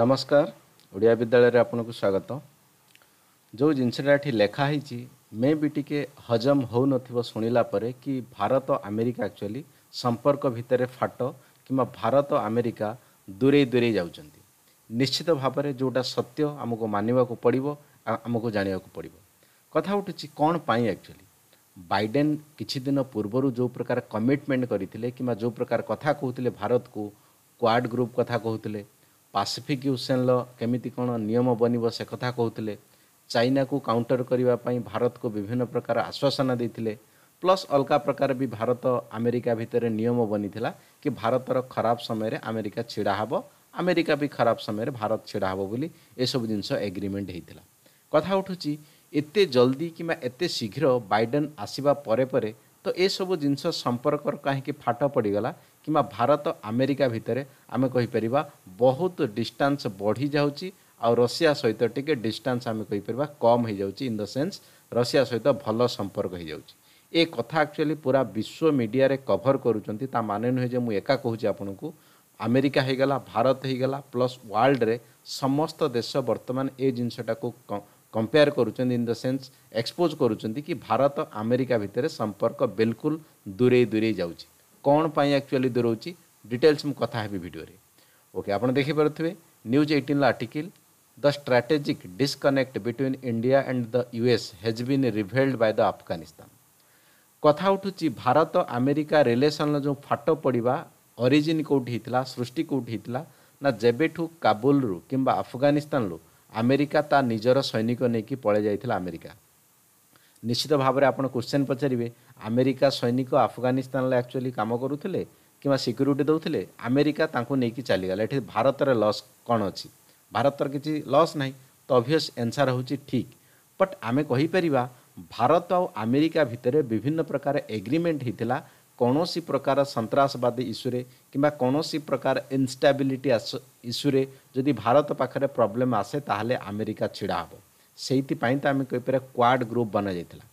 ନମସ୍କାର ଓଡ଼ିଆ ବିଦ୍ୟାଳୟରେ ଆପଣଙ୍କୁ ସ୍ୱାଗତ ଯେଉଁ ଜିନିଷଟା ଏଠି ଲେଖା ହେଇଛି ମେ ବି ଟିକେ ହଜମ ହେଉନଥିବ ଶୁଣିଲା ପରେ କି ଭାରତ ଆମେରିକା ଆକ୍ଚୁଆଲି ସମ୍ପର୍କ ଭିତରେ ଫାଟ କିମ୍ବା ଭାରତ ଆମେରିକା ଦୂରେଇ ଦୂରେଇ ଯାଉଛନ୍ତି ନିଶ୍ଚିତ ଭାବରେ ଯେଉଁଟା ସତ୍ୟ ଆମକୁ ମାନିବାକୁ ପଡ଼ିବ ଆମକୁ ଜାଣିବାକୁ ପଡ଼ିବ କଥା ଉଠୁଛି କ'ଣ ପାଇଁ ଆକ୍ଚୁଆଲି ବାଇଡେନ୍ କିଛି ଦିନ ପୂର୍ବରୁ ଯେଉଁ ପ୍ରକାର କମିଟମେଣ୍ଟ କରିଥିଲେ କିମ୍ବା ଯେଉଁ ପ୍ରକାର କଥା କହୁଥିଲେ ଭାରତକୁ କ୍ୱାଡ଼ ଗ୍ରୁପ୍ କଥା କହୁଥିଲେ ପାସିଫିକ୍ୟୁସନ୍ର କେମିତି କ'ଣ ନିୟମ ବନିବ ସେ କଥା କହୁଥିଲେ ଚାଇନାକୁ କାଉଣ୍ଟର କରିବା ପାଇଁ ଭାରତକୁ ବିଭିନ୍ନ ପ୍ରକାର ଆଶ୍ୱାସନା ଦେଇଥିଲେ ପ୍ଲସ୍ ଅଲଗା ପ୍ରକାର ବି ଭାରତ ଆମେରିକା ଭିତରେ ନିୟମ ବନିଥିଲା କି ଭାରତର ଖରାପ ସମୟରେ ଆମେରିକା ଛିଡ଼ା ହେବ ଆମେରିକା ବି ଖରାପ ସମୟରେ ଭାରତ ଛିଡ଼ା ହେବ ବୋଲି ଏସବୁ ଜିନିଷ ଏଗ୍ରିମେଣ୍ଟ ହୋଇଥିଲା କଥା ଉଠୁଛି ଏତେ ଜଲ୍ଦି କିମ୍ବା ଏତେ ଶୀଘ୍ର ବାଇଡେନ୍ ଆସିବା ପରେ ପରେ ତ ଏସବୁ ଜିନିଷ ସମ୍ପର୍କର କାହିଁକି ଫାଟ ପଡ଼ିଗଲା କିମ୍ବା ଭାରତ ଆମେରିକା ଭିତରେ ଆମେ କହିପାରିବା ବହୁତ ଡିଷ୍ଟାନ୍ସ ବଢ଼ିଯାଉଛି ଆଉ ରଷିଆ ସହିତ ଟିକେ ଡିଷ୍ଟାନ୍ସ ଆମେ କହିପାରିବା କମ୍ ହୋଇଯାଉଛି ଇନ୍ ଦ ସେନ୍ସ ରଷିଆ ସହିତ ଭଲ ସମ୍ପର୍କ ହୋଇଯାଉଛି ଏ କଥା ଆକ୍ଚୁଆଲି ପୁରା ବିଶ୍ୱ ମିଡ଼ିଆରେ କଭର କରୁଛନ୍ତି ତା ମାନେ ନୁହେଁ ଯେ ମୁଁ ଏକା କହୁଛି ଆପଣଙ୍କୁ ଆମେରିକା ହୋଇଗଲା ଭାରତ ହୋଇଗଲା ପ୍ଲସ୍ ୱାର୍ଲଡ଼ରେ ସମସ୍ତ ଦେଶ ବର୍ତ୍ତମାନ ଏ ଜିନିଷଟାକୁ କମ୍ପେୟାର କରୁଛନ୍ତି ଇନ୍ ଦ ସେନ୍ସ ଏକ୍ସପୋଜ୍ କରୁଛନ୍ତି କି ଭାରତ ଆମେରିକା ଭିତରେ ସମ୍ପର୍କ ବିଲକୁଲ ଦୂରେଇ ଦୂରେଇ ଯାଉଛି କ'ଣ ପାଇଁ ଆକ୍ଚୁଆଲି ଦୂରଉଛି ଡିଟେଲ୍ସ ମୁଁ କଥା ହେବି ଭିଡ଼ିଓରେ ଓକେ ଆପଣ ଦେଖିପାରୁଥିବେ ନ୍ୟୁଜ୍ ଏଇଟିନ୍ର article the strategic disconnect between India and the US has been revealed by the Afghanistan କଥା ଉଠୁଛି ଭାରତ ଆମେରିକା ରିଲେସନ୍ର ଯେଉଁ ଫାଟ ପଡ଼ିବା ଅରିଜିନ୍ କେଉଁଠି ହେଇଥିଲା ସୃଷ୍ଟି କେଉଁଠି ହେଇଥିଲା ନା ଯେବେଠୁ କାବୁଲରୁ କିମ୍ବା ଆଫଗାନିସ୍ତାନରୁ ଆମେରିକା ତା ନିଜର ସୈନିକ ନେଇକି ପଳାଇ ଯାଇଥିଲା ଆମେରିକା ନିଶ୍ଚିତ ଭାବରେ ଆପଣ କୋଶ୍ଚେନ୍ ପଚାରିବେ ଆମେରିକା ସୈନିକ ଆଫଗାନିସ୍ତାନରେ ଆକ୍ଚୁଆଲି କାମ କରୁଥିଲେ କିମ୍ବା ସିକ୍ୟୁରିଟି ଦେଉଥିଲେ ଆମେରିକା ତାଙ୍କୁ ନେଇକି ଚାଲିଗଲା ଏଠି ଭାରତର ଲସ୍ କ'ଣ ଅଛି ଭାରତର କିଛି ଲସ୍ ନାହିଁ ତ ଅଭିୟସ୍ ଏନ୍ସର୍ ହେଉଛି ଠିକ୍ ବଟ୍ ଆମେ କହିପାରିବା ଭାରତ ଆଉ ଆମେରିକା ଭିତରେ ବିଭିନ୍ନ ପ୍ରକାର ଏଗ୍ରିମେଣ୍ଟ ହୋଇଥିଲା କୌଣସି ପ୍ରକାର ସନ୍ତାସବାଦୀ ଇସ୍ୟୁରେ କିମ୍ବା କୌଣସି ପ୍ରକାର ଇନଷ୍ଟାବିଲିଟି ଇସ୍ୟୁରେ ଯଦି ଭାରତ ପାଖରେ ପ୍ରୋବ୍ଲେମ୍ ଆସେ ତାହେଲେ ଆମେରିକା ଛିଡ଼ା ହେବ ସେଇଥିପାଇଁ ତ ଆମେ କହିପାରିବା କ୍ୱାଡ଼ ଗ୍ରୁପ୍ ବନାଯାଇଥିଲା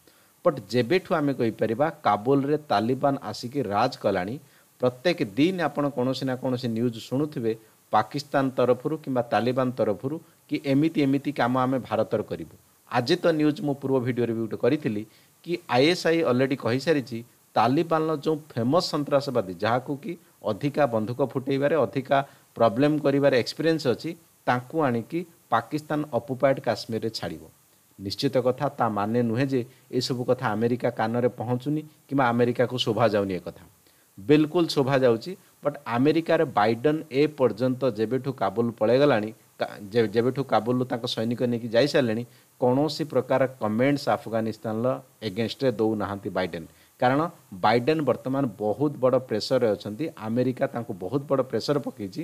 ବଟ୍ ଯେବେଠୁ ଆମେ କହିପାରିବା କାବୁଲରେ ତାଲିବାନ ଆସିକି ରାଜ କଲାଣି ପ୍ରତ୍ୟେକ ଦିନ ଆପଣ କୌଣସି ନା କୌଣସି ନ୍ୟୁଜ୍ ଶୁଣୁଥିବେ ପାକିସ୍ତାନ ତରଫରୁ କିମ୍ବା ତାଲିବାନ ତରଫରୁ କି ଏମିତି ଏମିତି କାମ ଆମେ ଭାରତର କରିବୁ ଆଜି ତ ନ୍ୟୁଜ୍ ମୁଁ ପୂର୍ବ ଭିଡ଼ିଓରେ ବି ଗୋଟେ କରିଥିଲି କି ଆଇଏସ୍ଆଇ ଅଲରେଡ଼ି କହିସାରିଛି ତାଲିବାନର ଯେଉଁ ଫେମସ୍ ସନ୍ତାସବାଦୀ ଯାହାକୁ କି ଅଧିକା ବନ୍ଧୁକ ଫୁଟେଇବାରେ ଅଧିକା ପ୍ରୋବ୍ଲେମ୍ କରିବାରେ ଏକ୍ସପିରିଏନ୍ସ ଅଛି ତାଙ୍କୁ ଆଣିକି ପାକିସ୍ତାନ ଅକୁପାଏଡ଼୍ କାଶ୍ମୀରରେ ଛାଡ଼ିବ ନିଶ୍ଚିତ କଥା ତା ମାନେ ନୁହେଁ ଯେ ଏସବୁ କଥା ଆମେରିକା କାନରେ ପହଞ୍ଚୁନି କିମ୍ବା ଆମେରିକାକୁ ଶୋଭାଯାଉନି ଏ କଥା ବିଲକୁଲ ଶୋଭାଯାଉଛି ବଟ୍ ଆମେରିକାରେ ବାଇଡ଼େନ୍ ଏ ପର୍ଯ୍ୟନ୍ତ ଯେବେଠୁ କାବୁଲ ପଳାଇଗଲାଣି ଯେବେଠୁ କାବୁଲରୁ ତାଙ୍କ ସୈନିକ ନେଇକି ଯାଇସାରିଲେଣି କୌଣସି ପ୍ରକାର କମେଣ୍ଟସ୍ ଆଫଗାନିସ୍ତାନର ଏଗେନଷ୍ଟରେ ଦେଉନାହାନ୍ତି ବାଇଡ଼େନ୍ କାରଣ ବାଇଡ଼େନ୍ ବର୍ତ୍ତମାନ ବହୁତ ବଡ଼ ପ୍ରେସରରେ ଅଛନ୍ତି ଆମେରିକା ତାଙ୍କୁ ବହୁତ ବଡ଼ ପ୍ରେସର ପକାଇଛି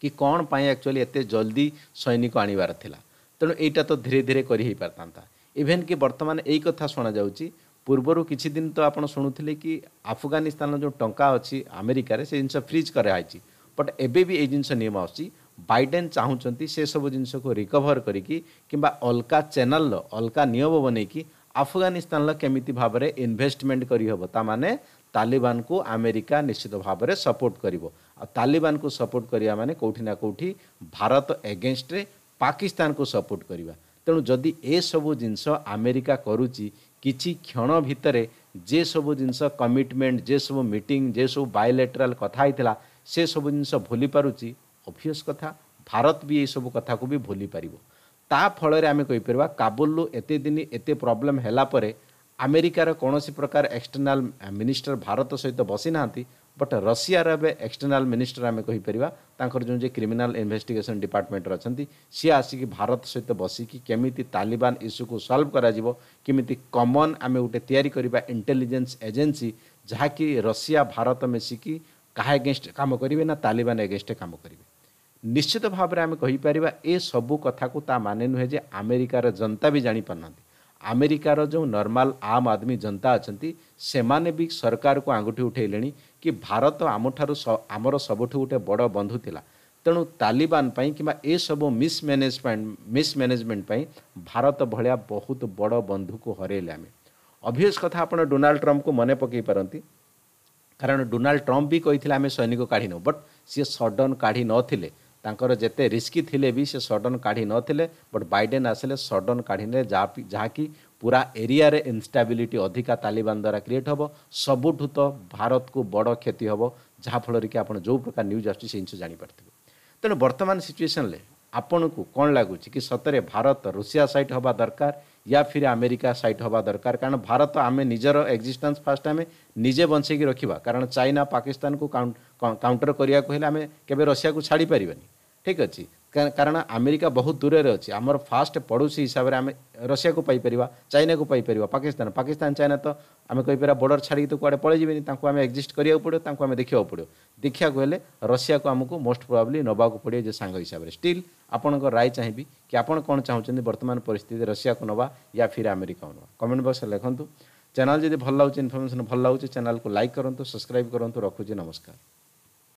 କି କ'ଣ ପାଇଁ ଆକ୍ଚୁଆଲି ଏତେ ଜଲ୍ଦି ସୈନିକ ଆଣିବାର ଥିଲା ତେଣୁ ଏଇଟା ତ ଧୀରେ ଧୀରେ କରି ହେଇପାରିଥାନ୍ତା ଇଭେନ୍ କି ବର୍ତ୍ତମାନ ଏଇ କଥା ଶୁଣାଯାଉଛି ପୂର୍ବରୁ କିଛି ଦିନ ତ ଆପଣ ଶୁଣୁଥିଲେ କି ଆଫଗାନିସ୍ତାନର ଯେଉଁ ଟଙ୍କା ଅଛି ଆମେରିକାରେ ସେ ଜିନିଷ ଫ୍ରିଜ୍ କରାହେଇଛି ବଟ୍ ଏବେ ବି ଏଇ ଜିନିଷ ନିୟମ ଆସୁଛି ବାଇଡେନ୍ ଚାହୁଁଛନ୍ତି ସେସବୁ ଜିନିଷକୁ ରିକଭର କରିକି କିମ୍ବା ଅଲଗା ଚ୍ୟାନେଲ୍ର ଅଲଗା ନିୟମ ବନେଇକି ଆଫଗାନିସ୍ତାନର କେମିତି ଭାବରେ ଇନଭେଷ୍ଟମେଣ୍ଟ କରିହେବ ତା'ମାନେ ତାଲିବାନକୁ ଆମେରିକା ନିଶ୍ଚିତ ଭାବରେ ସପୋର୍ଟ କରିବ ଆଉ ତାଲିବାନକୁ ସପୋର୍ଟ କରିବା ମାନେ କେଉଁଠି ନା କେଉଁଠି ଭାରତ ଏଗେନଷ୍ଟରେ ପାକିସ୍ତାନକୁ ସପୋର୍ଟ କରିବା ତେଣୁ ଯଦି ଏସବୁ ଜିନିଷ ଆମେରିକା କରୁଛି କିଛି କ୍ଷଣ ଭିତରେ ଯେସବୁ ଜିନିଷ କମିଟମେଣ୍ଟ ଯେସବୁ ମିଟିଂ ଯେସବୁ ବାୟୋଲେଟରାଲ କଥା ହେଇଥିଲା ସେସବୁ ଜିନିଷ ଭୁଲି ପାରୁଛି ଅଭିୟସ୍ କଥା ଭାରତ ବି ଏଇସବୁ କଥାକୁ ବି ଭୁଲି ପାରିବ ତା ଫଳରେ ଆମେ କହିପାରିବା କାବୁଲରୁ ଏତେ ଦିନ ଏତେ ପ୍ରୋବ୍ଲେମ୍ ହେଲା ପରେ ଆମେରିକାର କୌଣସି ପ୍ରକାର ଏକ୍ସଟର୍ନାଲ୍ ମିନିଷ୍ଟର ଭାରତ ସହିତ ବସି ନାହାନ୍ତି ବଟ୍ ରଷିଆର ଏବେ ଏକ୍ସଟର୍ନାଲ୍ ମିନିଷ୍ଟର ଆମେ କହିପାରିବା ତାଙ୍କର ଯେଉଁ ଯେ କ୍ରିମିନାଲ୍ ଇନଭେଷ୍ଟିଗେସନ୍ ଡିପାର୍ଟମେଣ୍ଟରେ ଅଛନ୍ତି ସିଏ ଆସିକି ଭାରତ ସହିତ ବସିକି କେମିତି ତାଲିବାନ ଇସ୍ୟୁକୁ ସଲ୍ଭ କରାଯିବ କେମିତି କମନ୍ ଆମେ ଗୋଟେ ତିଆରି କରିବା ଇଣ୍ଟେଲିଜେନ୍ସ ଏଜେନ୍ସି ଯାହାକି ରଷିଆ ଭାରତ ମିଶିକି କାହା ଏଗେନଷ୍ଟ କାମ କରିବେ ନା ତାଲିବାନ ଏଗେନଷ୍ଟ କାମ କରିବେ ନିଶ୍ଚିତ ଭାବରେ ଆମେ କହିପାରିବା ଏସବୁ କଥାକୁ ତା ମାନେ ନୁହେଁ ଯେ ଆମେରିକାର ଜନତା ବି ଜାଣିପାରୁନାହାନ୍ତି ଆମେରିକାର ଯେଉଁ ନର୍ମାଲ ଆମ ଆଦମୀ ଜନତା ଅଛନ୍ତି ସେମାନେ ବି ସରକାରକୁ ଆଙ୍ଗୁଠି ଉଠାଇଲେଣି କି ଭାରତ ଆମଠାରୁ ଆମର ସବୁଠୁ ଗୋଟେ ବଡ଼ ବନ୍ଧୁ ଥିଲା ତେଣୁ ତାଲିବାନ ପାଇଁ କିମ୍ବା ଏସବୁ ମିସ୍ମ୍ୟାନେଜମେଣ୍ଟ ମିସ୍ମ୍ୟାନେଜମେଣ୍ଟ ପାଇଁ ଭାରତ ଭଳିଆ ବହୁତ ବଡ଼ ବନ୍ଧୁକୁ ହରାଇଲେ ଆମେ ଅଭିଅସ୍ କଥା ଆପଣ ଡୋନାଲ୍ଡ ଟ୍ରମ୍ପକୁ ମନେ ପକାଇ ପାରନ୍ତି କାରଣ ଡୋନାଲ୍ଡ ଟ୍ରମ୍ପ ବି କହିଥିଲେ ଆମେ ସୈନିକ କାଢ଼ିନୁ ବଟ୍ ସିଏ ସଡନ୍ କାଢ଼ି ନଥିଲେ ତାଙ୍କର ଯେତେ ରିସ୍କି ଥିଲେ ବି ସେ ସଡନ୍ କାଢ଼ି ନଥିଲେ ବଟ୍ ବାଇଡେନ୍ ଆସିଲେ ସଡନ୍ କାଢ଼ିଲେ ଯାହା ଯାହାକି ପୁରା ଏରିଆରେ ଇନଷ୍ଟାବିଲିଟି ଅଧିକା ତାଲିବାନ ଦ୍ୱାରା କ୍ରିଏଟ୍ ହେବ ସବୁଠୁ ତ ଭାରତକୁ ବଡ଼ କ୍ଷତି ହେବ ଯାହାଫଳରେ କି ଆପଣ ଯେଉଁ ପ୍ରକାର ନ୍ୟୁଜ୍ ଆସୁଛି ସେ ଜିନିଷ ଜାଣିପାରିଥିବେ ତେଣୁ ବର୍ତ୍ତମାନ ସିଚୁଏସନ୍ରେ ଆପଣଙ୍କୁ କ'ଣ ଲାଗୁଛି କି ସତରେ ଭାରତ ରୁଷିଆ ସାଇଟ୍ ହେବା ଦରକାର या फिर ଆମେରିକା ସାଇଟ୍ ହେବା ଦରକାର କାରଣ ଭାରତ ଆମେ ନିଜର ଏକ୍ଜିଷ୍ଟାନ୍ସ ଫାଷ୍ଟ ଆମେ ନିଜେ ବଞ୍ଚେଇକି ରଖିବା କାରଣ ଚାଇନା ପାକିସ୍ତାନକୁ କାଉଣ୍ଟର କରିବାକୁ ହେଲେ ଆମେ କେବେ ରଷିଆକୁ ଛାଡ଼ିପାରିବାନି ଠିକ୍ ଅଛି କାରଣ ଆମେରିକା ବହୁତ ଦୂରରେ ଅଛି ଆମର ଫାଷ୍ଟ ପଡ଼ୋଶୀ ହିସାବରେ ଆମେ ରଷିଆକୁ ପାଇପାରିବା ଚାଇନାକୁ ପାଇପାରିବା ପାକିସ୍ତାନ ପାକିସ୍ତାନ ଚାଇନା ତ ଆମେ କହିପାରିବା ବର୍ଡ଼ର ଛାଡ଼ିକି ତ କୁଆଡ଼େ ପଳାଇଯିବେନି ତାଙ୍କୁ ଆମେ ଏକ୍ଜିଷ୍ଟ କରିବାକୁ ପଡ଼ିବ ତାଙ୍କୁ ଆମେ ଦେଖିବାକୁ ପଡ଼ିବ ଦେଖିବାକୁ ହେଲେ ରଷିଆକୁ ଆମକୁ ମୋଷ୍ଟ ପ୍ରୋବାବ୍ଲି ନେବାକୁ ପଡ଼ିବ ଯେ ସାଙ୍ଗ ହିସାବରେ ଷ୍ଟିଲ୍ ଆପଣଙ୍କ ରାୟ ଚାହିଁବି କି ଆପଣ କ'ଣ ଚାହୁଁଛନ୍ତି ବର୍ତ୍ତମାନ ପରିସ୍ଥିତିରେ ରଷିଆକୁ ନେବା ୟା ଫିର୍ ଆମେରିକାକୁ ନେବା କମେଣ୍ଟ ବକ୍ସରେ ଲେଖନ୍ତୁ ଚ୍ୟାନେଲ୍ ଯଦି ଭଲ ଲାଗୁଛି ଇନଫର୍ମେସନ୍ ଭଲ ଲାଗୁଛି ଚ୍ୟାନେଲ୍କୁ ଲାଇକ୍ କରନ୍ତୁ ସବସ୍କ୍ରାଇବ୍ କରନ୍ତୁ ରଖୁଛି ନମସ୍କାର